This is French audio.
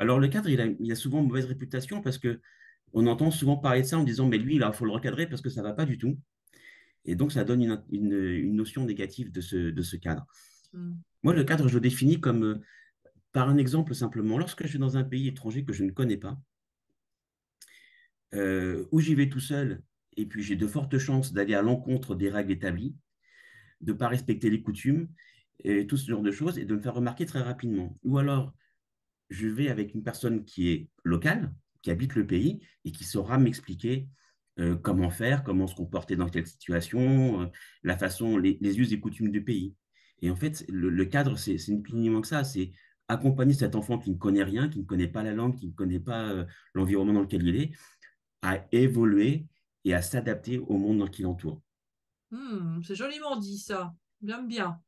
Alors, le cadre, il a, souvent mauvaise réputation parce que on entend souvent parler de ça en disant, mais lui, il faut le recadrer parce que ça ne va pas du tout. Et donc, ça donne une, notion négative de ce, cadre. Mm. Moi, le cadre, je le définis comme, euh, par un exemple simplement, lorsque je suis dans un pays étranger que je ne connais pas, euh, où j'y vais tout seul, et puis j'ai de fortes chances d'aller à l'encontre des règles établies, de ne pas respecter les coutumes, et tout ce genre de choses, et de me faire remarquer très rapidement. Ou alors, je vais avec une personne qui est locale, qui habite le pays et qui saura m'expliquer euh, comment faire, comment se comporter dans telle situation, euh, la façon, les, les, us et coutumes du pays. Et en fait, le, cadre, c'est ni plus ni moins que ça. C'est accompagner cet enfant qui ne connaît rien, qui ne connaît pas la langue, qui ne connaît pas euh, l'environnement dans lequel il est, à évoluer et à s'adapter au monde dans qui l'entoure. entoure. Hmm, c'est joliment dit ça. J'aime bien.